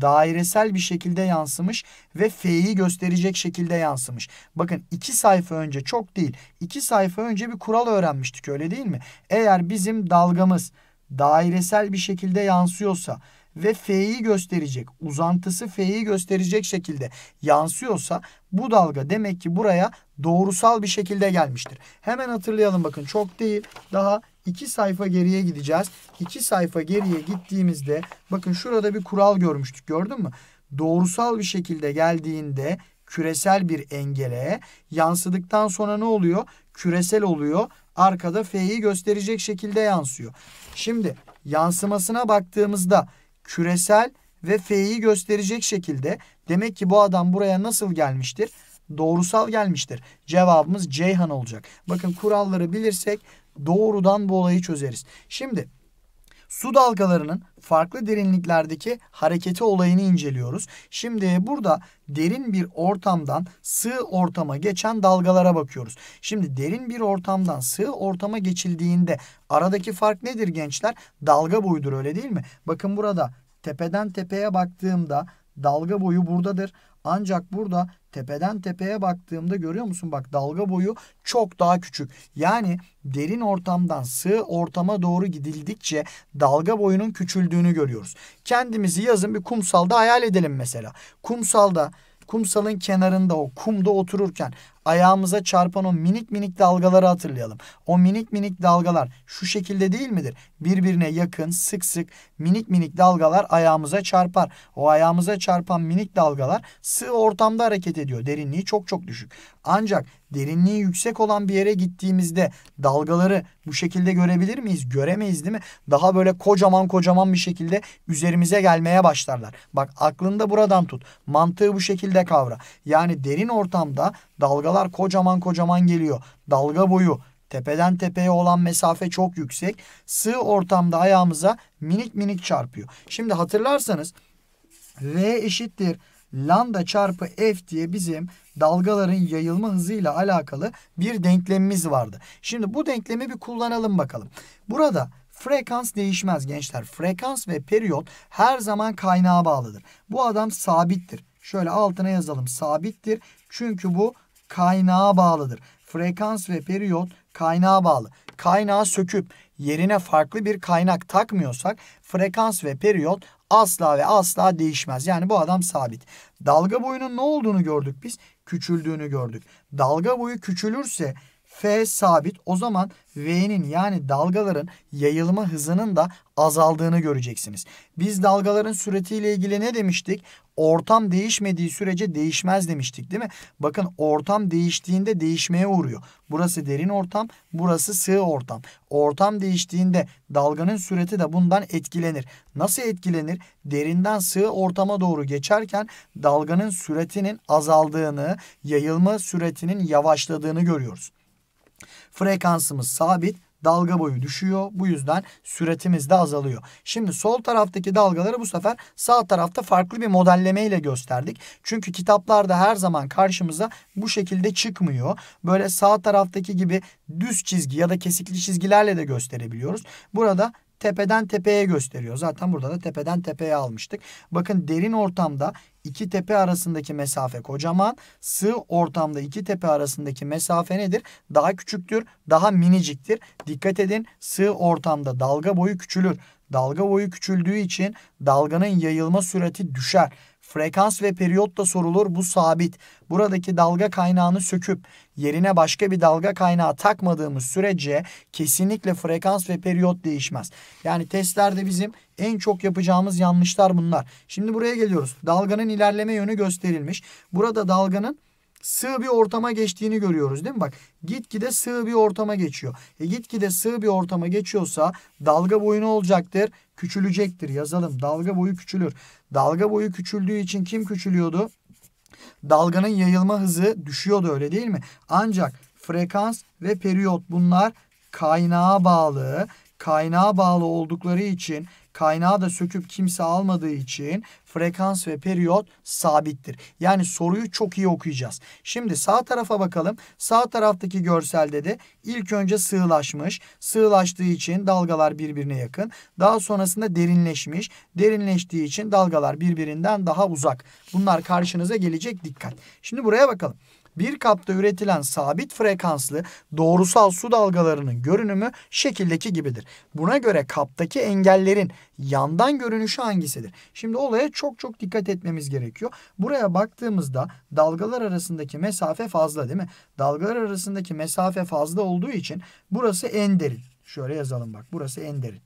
Dairesel bir şekilde yansımış ve F'yi gösterecek şekilde yansımış. Bakın iki sayfa önce çok değil iki sayfa önce bir kural öğrenmiştik öyle değil mi? Eğer bizim dalgamız dairesel bir şekilde yansıyorsa ve F'yi gösterecek, uzantısı F'yi gösterecek şekilde yansıyorsa bu dalga demek ki buraya doğrusal bir şekilde gelmiştir. Hemen hatırlayalım bakın çok değil daha 2 sayfa geriye gideceğiz. 2 sayfa geriye gittiğimizde bakın şurada bir kural görmüştük gördün mü? Doğrusal bir şekilde geldiğinde küresel bir engele yansıdıktan sonra ne oluyor? Küresel oluyor. Arkada F'yi gösterecek şekilde yansıyor. Şimdi yansımasına baktığımızda küresel ve F'yi gösterecek şekilde demek ki bu adam buraya nasıl gelmiştir? Doğrusal gelmiştir. Cevabımız Ceyhan olacak. Bakın kuralları bilirsek doğrudan bu olayı çözeriz. Şimdi su dalgalarının farklı derinliklerdeki hareketi olayını inceliyoruz. Şimdi burada derin bir ortamdan sığ ortama geçen dalgalara bakıyoruz. Şimdi derin bir ortamdan sığ ortama geçildiğinde aradaki fark nedir gençler? Dalga boyudur öyle değil mi? Bakın burada tepeden tepeye baktığımda dalga boyu buradadır. Ancak burada tepeden tepeye baktığımda görüyor musun? Bak dalga boyu çok daha küçük. Yani derin ortamdan sığ ortama doğru gidildikçe dalga boyunun küçüldüğünü görüyoruz. Kendimizi yazın bir kumsalda hayal edelim mesela. Kumsalda kumsalın kenarında o kumda otururken ayağımıza çarpan o minik minik dalgaları hatırlayalım. O minik minik dalgalar şu şekilde değil midir? Birbirine yakın, sık sık minik minik dalgalar ayağımıza çarpar. O ayağımıza çarpan minik dalgalar sığ ortamda hareket ediyor. Derinliği çok çok düşük. Ancak derinliği yüksek olan bir yere gittiğimizde dalgaları bu şekilde görebilir miyiz? Göremeyiz değil mi? Daha böyle kocaman kocaman bir şekilde üzerimize gelmeye başlarlar. Bak aklında buradan tut. Mantığı bu şekilde kavra. Yani derin ortamda Dalgalar kocaman kocaman geliyor. Dalga boyu tepeden tepeye olan mesafe çok yüksek. Sığ ortamda ayağımıza minik minik çarpıyor. Şimdi hatırlarsanız V eşittir lambda çarpı f diye bizim dalgaların yayılma hızıyla alakalı bir denklemimiz vardı. Şimdi bu denklemi bir kullanalım bakalım. Burada frekans değişmez gençler. Frekans ve periyot her zaman kaynağa bağlıdır. Bu adam sabittir. Şöyle altına yazalım sabittir. Çünkü bu kaynağa bağlıdır. Frekans ve periyot kaynağa bağlı. Kaynağı söküp yerine farklı bir kaynak takmıyorsak frekans ve periyot asla ve asla değişmez. Yani bu adam sabit. Dalga boyunun ne olduğunu gördük biz? Küçüldüğünü gördük. Dalga boyu küçülürse F sabit. O zaman V'nin yani dalgaların yayılma hızının da azaldığını göreceksiniz. Biz dalgaların süretiyle ilgili ne demiştik? Ortam değişmediği sürece değişmez demiştik değil mi? Bakın ortam değiştiğinde değişmeye uğruyor. Burası derin ortam, burası sığ ortam. Ortam değiştiğinde dalganın süreti de bundan etkilenir. Nasıl etkilenir? Derinden sığ ortama doğru geçerken dalganın süretinin azaldığını, yayılma süretinin yavaşladığını görüyoruz. Frekansımız sabit dalga boyu düşüyor. Bu yüzden süretimiz de azalıyor. Şimdi sol taraftaki dalgaları bu sefer sağ tarafta farklı bir modelleme ile gösterdik. Çünkü kitaplarda her zaman karşımıza bu şekilde çıkmıyor. Böyle sağ taraftaki gibi düz çizgi ya da kesikli çizgilerle de gösterebiliyoruz. Burada tepeden tepeye gösteriyor. Zaten burada da tepeden tepeye almıştık. Bakın derin ortamda iki tepe arasındaki mesafe kocaman. Sığ ortamda iki tepe arasındaki mesafe nedir? Daha küçüktür, daha miniciktir. Dikkat edin sığ ortamda dalga boyu küçülür. Dalga boyu küçüldüğü için dalganın yayılma sürati düşer Frekans ve periyot da sorulur bu sabit. Buradaki dalga kaynağını söküp yerine başka bir dalga kaynağı takmadığımız sürece kesinlikle frekans ve periyot değişmez. Yani testlerde bizim en çok yapacağımız yanlışlar bunlar. Şimdi buraya geliyoruz. Dalganın ilerleme yönü gösterilmiş. Burada dalganın sığ bir ortama geçtiğini görüyoruz değil mi? Bak gitgide sığ bir ortama geçiyor. E gitgide sığ bir ortama geçiyorsa dalga boyu ne olacaktır? Küçülecektir. Yazalım. Dalga boyu küçülür. Dalga boyu küçüldüğü için kim küçülüyordu? Dalganın yayılma hızı düşüyordu öyle değil mi? Ancak frekans ve periyot bunlar kaynağa bağlı. Kaynağa bağlı oldukları için kaynağı da söküp kimse almadığı için frekans ve periyot sabittir. Yani soruyu çok iyi okuyacağız. Şimdi sağ tarafa bakalım. Sağ taraftaki görselde de ilk önce sığlaşmış. Sığlaştığı için dalgalar birbirine yakın. Daha sonrasında derinleşmiş. Derinleştiği için dalgalar birbirinden daha uzak. Bunlar karşınıza gelecek dikkat. Şimdi buraya bakalım bir kapta üretilen sabit frekanslı doğrusal su dalgalarının görünümü şekildeki gibidir. Buna göre kaptaki engellerin yandan görünüşü hangisidir? Şimdi olaya çok çok çok dikkat etmemiz gerekiyor. Buraya baktığımızda dalgalar arasındaki mesafe fazla değil mi? Dalgalar arasındaki mesafe fazla olduğu için burası en derin. Şöyle yazalım bak burası en derin.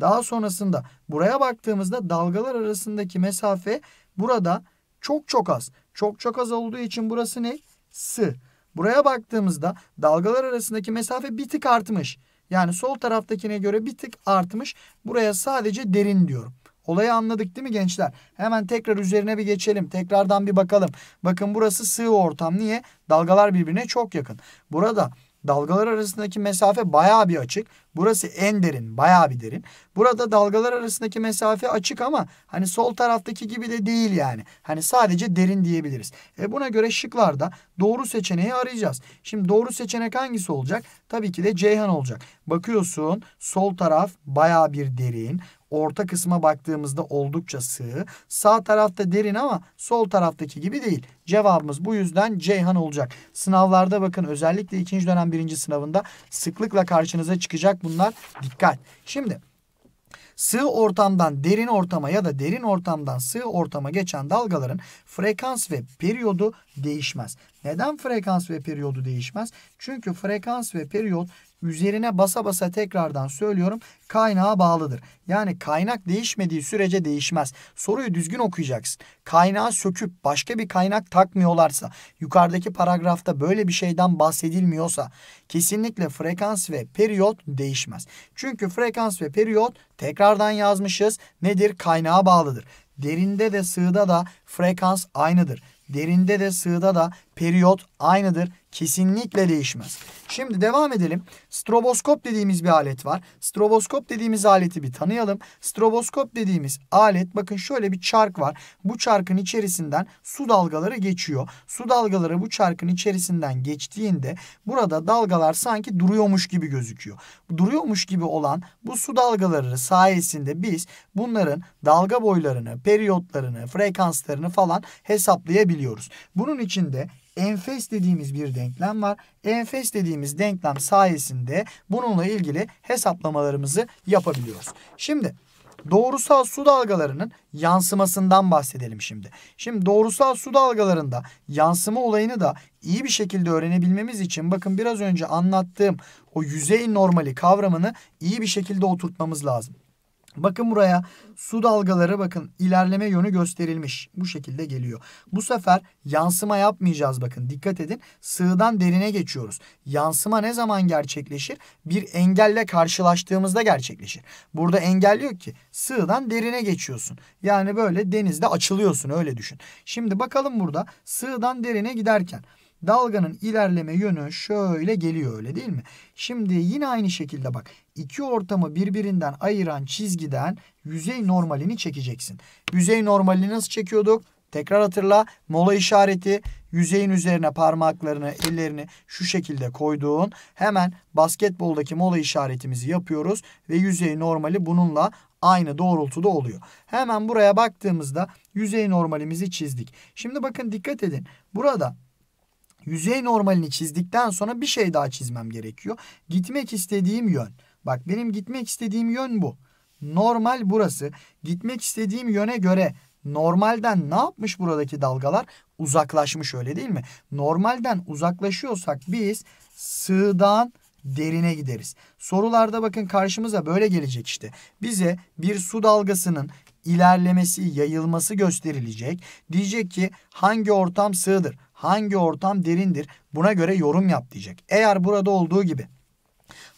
Daha sonrasında buraya baktığımızda dalgalar arasındaki mesafe burada çok çok az. Çok çok az olduğu için burası ne? Sı. Buraya baktığımızda dalgalar arasındaki mesafe bir tık artmış. Yani sol taraftakine göre bir tık artmış. Buraya sadece derin diyorum. Olayı anladık değil mi gençler? Hemen tekrar üzerine bir geçelim. Tekrardan bir bakalım. Bakın burası sığ ortam. Niye? Dalgalar birbirine çok yakın. Burada dalgalar arasındaki mesafe bayağı bir açık. Burası en derin, bayağı bir derin. Burada dalgalar arasındaki mesafe açık ama hani sol taraftaki gibi de değil yani. Hani sadece derin diyebiliriz. E buna göre şıklarda doğru seçeneği arayacağız. Şimdi doğru seçenek hangisi olacak? Tabii ki de Ceyhan olacak. Bakıyorsun sol taraf bayağı bir derin. Orta kısma baktığımızda oldukça sığ. Sağ tarafta derin ama sol taraftaki gibi değil. Cevabımız bu yüzden Ceyhan olacak. Sınavlarda bakın özellikle ikinci dönem birinci sınavında sıklıkla karşınıza çıkacak bunlar. Dikkat. Şimdi sığ ortamdan derin ortama ya da derin ortamdan sığ ortama geçen dalgaların frekans ve periyodu değişmez. Neden frekans ve periyodu değişmez? Çünkü frekans ve periyot üzerine basa basa tekrardan söylüyorum kaynağa bağlıdır. Yani kaynak değişmediği sürece değişmez. Soruyu düzgün okuyacaksın. Kaynağı söküp başka bir kaynak takmıyorlarsa, yukarıdaki paragrafta böyle bir şeyden bahsedilmiyorsa kesinlikle frekans ve periyot değişmez. Çünkü frekans ve periyot tekrardan yazmışız nedir? Kaynağa bağlıdır. Derinde de sığda da frekans aynıdır. Derinde de sığda da periyot aynıdır. Kesinlikle değişmez. Şimdi devam edelim. Stroboskop dediğimiz bir alet var. Stroboskop dediğimiz aleti bir tanıyalım. Stroboskop dediğimiz alet bakın şöyle bir çark var. Bu çarkın içerisinden su dalgaları geçiyor. Su dalgaları bu çarkın içerisinden geçtiğinde burada dalgalar sanki duruyormuş gibi gözüküyor. Duruyormuş gibi olan bu su dalgaları sayesinde biz bunların dalga boylarını, periyotlarını, frekanslarını falan hesaplayabiliyoruz. Bunun için de enfes dediğimiz bir denklem var. Enfes dediğimiz denklem sayesinde bununla ilgili hesaplamalarımızı yapabiliyoruz. Şimdi doğrusal su dalgalarının yansımasından bahsedelim şimdi. Şimdi doğrusal su dalgalarında yansıma olayını da iyi bir şekilde öğrenebilmemiz için bakın biraz önce anlattığım o yüzey normali kavramını iyi bir şekilde oturtmamız lazım. Bakın buraya su dalgaları bakın ilerleme yönü gösterilmiş. Bu şekilde geliyor. Bu sefer yansıma yapmayacağız bakın. Dikkat edin sığdan derine geçiyoruz. Yansıma ne zaman gerçekleşir? Bir engelle karşılaştığımızda gerçekleşir. Burada engel yok ki sığdan derine geçiyorsun. Yani böyle denizde açılıyorsun öyle düşün. Şimdi bakalım burada sığdan derine giderken Dalganın ilerleme yönü şöyle geliyor öyle değil mi? Şimdi yine aynı şekilde bak. iki ortamı birbirinden ayıran çizgiden yüzey normalini çekeceksin. Yüzey normalini nasıl çekiyorduk? Tekrar hatırla. Mola işareti yüzeyin üzerine parmaklarını, ellerini şu şekilde koyduğun hemen basketboldaki mola işaretimizi yapıyoruz ve yüzey normali bununla aynı doğrultuda oluyor. Hemen buraya baktığımızda yüzey normalimizi çizdik. Şimdi bakın dikkat edin. Burada Yüzey normalini çizdikten sonra bir şey daha çizmem gerekiyor. Gitmek istediğim yön. Bak benim gitmek istediğim yön bu. Normal burası. Gitmek istediğim yöne göre normalden ne yapmış buradaki dalgalar? Uzaklaşmış öyle değil mi? Normalden uzaklaşıyorsak biz sığdan derine gideriz. Sorularda bakın karşımıza böyle gelecek işte. Bize bir su dalgasının ilerlemesi, yayılması gösterilecek. Diyecek ki hangi ortam sığdır? hangi ortam derindir buna göre yorum yap diyecek. Eğer burada olduğu gibi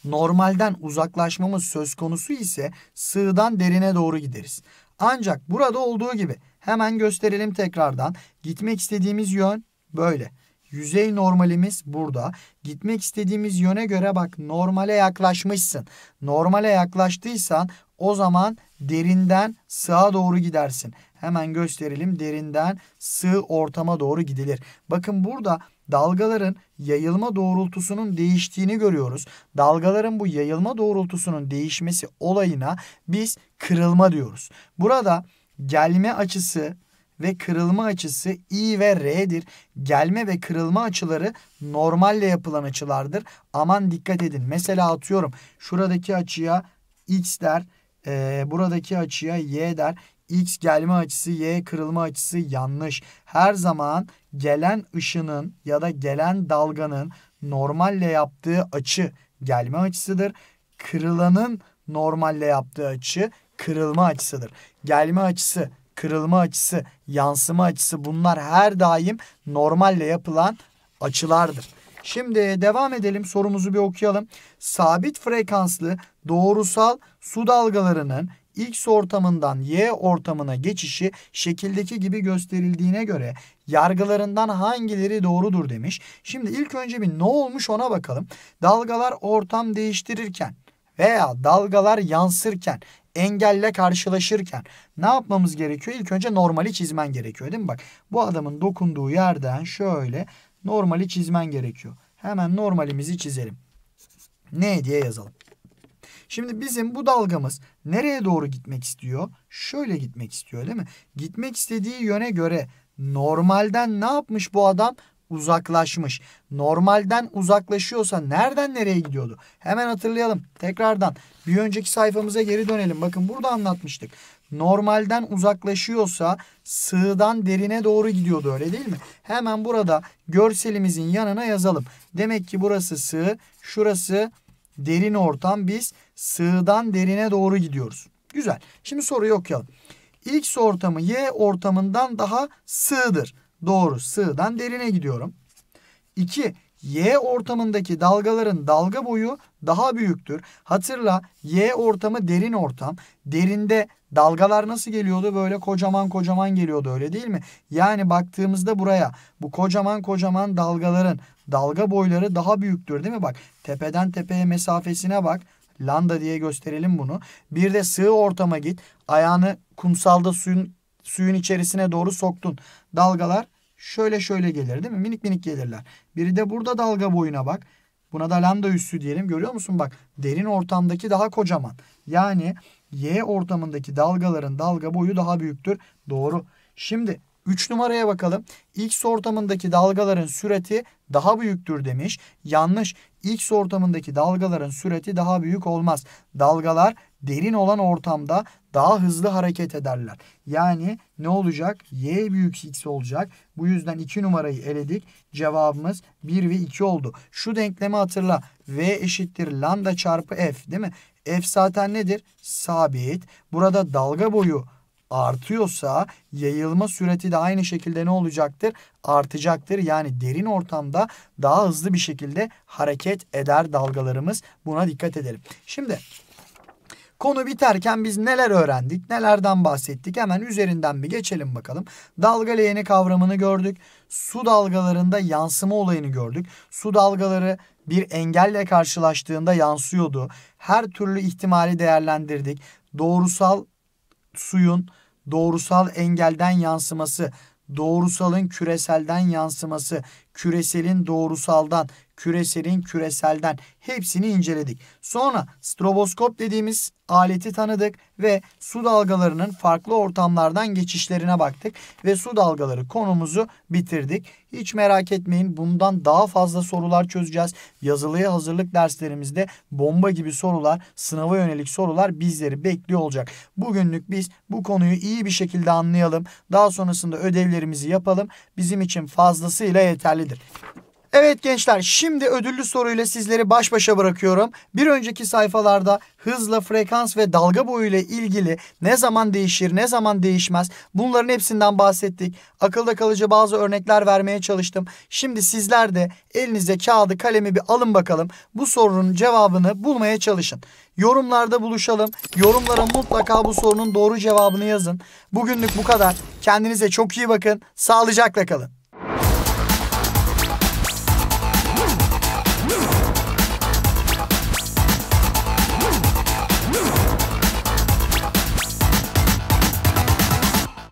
normalden uzaklaşmamız söz konusu ise sığdan derine doğru gideriz. Ancak burada olduğu gibi hemen gösterelim tekrardan. Gitmek istediğimiz yön böyle. Yüzey normalimiz burada. Gitmek istediğimiz yöne göre bak normale yaklaşmışsın. Normale yaklaştıysan o zaman derinden sağa doğru gidersin. Hemen gösterelim. Derinden sığ ortama doğru gidilir. Bakın burada dalgaların yayılma doğrultusunun değiştiğini görüyoruz. Dalgaların bu yayılma doğrultusunun değişmesi olayına biz kırılma diyoruz. Burada gelme açısı ve kırılma açısı I ve R'dir. Gelme ve kırılma açıları normalle yapılan açılardır. Aman dikkat edin. Mesela atıyorum şuradaki açıya X der. E, buradaki açıya Y der. X gelme açısı, Y kırılma açısı yanlış. Her zaman gelen ışının ya da gelen dalganın normalle yaptığı açı gelme açısıdır. Kırılanın normalle yaptığı açı kırılma açısıdır. Gelme açısı, kırılma açısı, yansıma açısı bunlar her daim normalle yapılan açılardır. Şimdi devam edelim sorumuzu bir okuyalım. Sabit frekanslı doğrusal su dalgalarının X ortamından Y ortamına geçişi şekildeki gibi gösterildiğine göre yargılarından hangileri doğrudur demiş. Şimdi ilk önce bir ne olmuş ona bakalım. Dalgalar ortam değiştirirken veya dalgalar yansırken engelle karşılaşırken ne yapmamız gerekiyor? İlk önce normali çizmen gerekiyor değil mi? Bak bu adamın dokunduğu yerden şöyle normali çizmen gerekiyor. Hemen normalimizi çizelim. Ne diye yazalım. Şimdi bizim bu dalgamız nereye doğru gitmek istiyor? Şöyle gitmek istiyor değil mi? Gitmek istediği yöne göre normalden ne yapmış bu adam? uzaklaşmış. Normalden uzaklaşıyorsa nereden nereye gidiyordu? Hemen hatırlayalım tekrardan. Bir önceki sayfamıza geri dönelim. Bakın burada anlatmıştık. Normalden uzaklaşıyorsa sığdan derine doğru gidiyordu öyle değil mi? Hemen burada görselimizin yanına yazalım. Demek ki burası sığ, şurası derin ortam biz sığdan derine doğru gidiyoruz. Güzel. Şimdi soruyu okuyalım. X ortamı Y ortamından daha sığdır. Doğru. Sığdan derine gidiyorum. 2. Y ortamındaki dalgaların dalga boyu daha büyüktür. Hatırla Y ortamı derin ortam. Derinde Dalgalar nasıl geliyordu? Böyle kocaman kocaman geliyordu öyle değil mi? Yani baktığımızda buraya bu kocaman kocaman dalgaların dalga boyları daha büyüktür değil mi? Bak tepeden tepeye mesafesine bak. Landa diye gösterelim bunu. Bir de sığ ortama git. Ayağını kumsalda suyun suyun içerisine doğru soktun. Dalgalar şöyle şöyle gelir değil mi? Minik minik gelirler. Biri de burada dalga boyuna bak. Buna da lambda üssü diyelim. Görüyor musun bak derin ortamdaki daha kocaman. Yani Y ortamındaki dalgaların dalga boyu daha büyüktür. Doğru. Şimdi 3 numaraya bakalım. X ortamındaki dalgaların sürati daha büyüktür demiş. Yanlış. X ortamındaki dalgaların sürati daha büyük olmaz. Dalgalar derin olan ortamda daha hızlı hareket ederler. Yani ne olacak? Y büyük x olacak. Bu yüzden 2 numarayı eledik. Cevabımız 1 ve 2 oldu. Şu denklemi hatırla. V eşittir lambda çarpı f değil mi? F zaten nedir? Sabit. Burada dalga boyu artıyorsa yayılma süreti de aynı şekilde ne olacaktır? Artacaktır. Yani derin ortamda daha hızlı bir şekilde hareket eder dalgalarımız. Buna dikkat edelim. Şimdi Konu biterken biz neler öğrendik, nelerden bahsettik hemen üzerinden bir geçelim bakalım. Dalga leğeni kavramını gördük. Su dalgalarında yansıma olayını gördük. Su dalgaları bir engelle karşılaştığında yansıyordu. Her türlü ihtimali değerlendirdik. Doğrusal suyun doğrusal engelden yansıması, doğrusalın küreselden yansıması, küreselin doğrusaldan, küreselin, küreselden hepsini inceledik. Sonra stroboskop dediğimiz aleti tanıdık ve su dalgalarının farklı ortamlardan geçişlerine baktık ve su dalgaları konumuzu bitirdik. Hiç merak etmeyin bundan daha fazla sorular çözeceğiz. Yazılıya hazırlık derslerimizde bomba gibi sorular, sınava yönelik sorular bizleri bekliyor olacak. Bugünlük biz bu konuyu iyi bir şekilde anlayalım. Daha sonrasında ödevlerimizi yapalım. Bizim için fazlasıyla yeterlidir. Evet gençler şimdi ödüllü soruyla sizleri baş başa bırakıyorum. Bir önceki sayfalarda hızla, frekans ve dalga boyu ile ilgili ne zaman değişir, ne zaman değişmez bunların hepsinden bahsettik. Akılda kalıcı bazı örnekler vermeye çalıştım. Şimdi sizler de elinize kağıdı, kalemi bir alın bakalım. Bu sorunun cevabını bulmaya çalışın. Yorumlarda buluşalım. Yorumlara mutlaka bu sorunun doğru cevabını yazın. Bugünlük bu kadar. Kendinize çok iyi bakın. Sağlıcakla kalın.